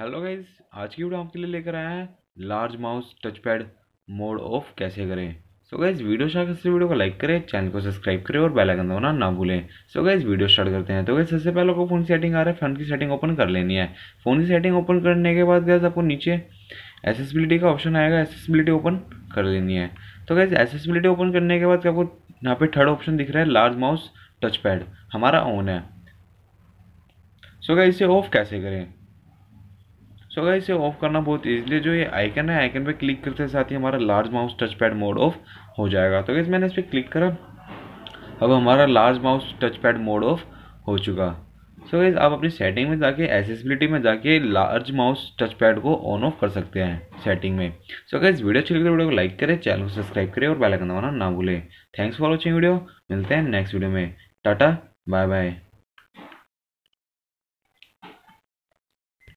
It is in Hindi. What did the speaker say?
हेलो गाइज आज की वीडियो आपके लिए लेकर आया है large mouse touch pad mode off कैसे करें सो गाइज वीडियो स्टार्ट करते वीडियो को लाइक करें चैनल को सब्सक्राइब करें और बेल आइकन दबाना ना भूलें सो गाइज वीडियो स्टार्ट करते हैं तो गाइज सबसे पहले आपको फोन की सेटिंग आ रहा है फोन की सेटिंग ओपन कर लेनी है फोन की सेटिंग ओपन करने के बाद गैस आपको नीचे एसेसिबिलिटी का ऑप्शन आएगा एसेसिबिलिटी ओपन कर लेनी है तो गैस एसेसिबिलिटी ओपन करने के बाद आपको यहाँ पे थर्ड ऑप्शन दिख रहा है लार्ज माउस टच पैड हमारा ऑन है सो so, क्या इसे ऑफ कैसे करें सो अगर इसे ऑफ करना बहुत ईजिली जो ये आइकन है आइकन पे क्लिक करते साथ ही हमारा large mouse touch pad mode off हो जाएगा तो मैंने इस पर क्लिक करा अब हमारा large mouse touch pad mode off हो चुका सो so, आप अपनी सेटिंग में जाके एसेसिबिलिटी में जाके लार्ज माउस टच पैड को ऑन ऑफ कर सकते हैं सेटिंग में सो so, गाइज वीडियो अच्छी लगे वीडियो तो को लाइक करें चैनल को सब्सक्राइब करें और बेल आइकन दबाना ना भूलें थैंक्स फॉर वॉचिंग वीडियो मिलते हैं नेक्स्ट वीडियो में टाटा बाय बाय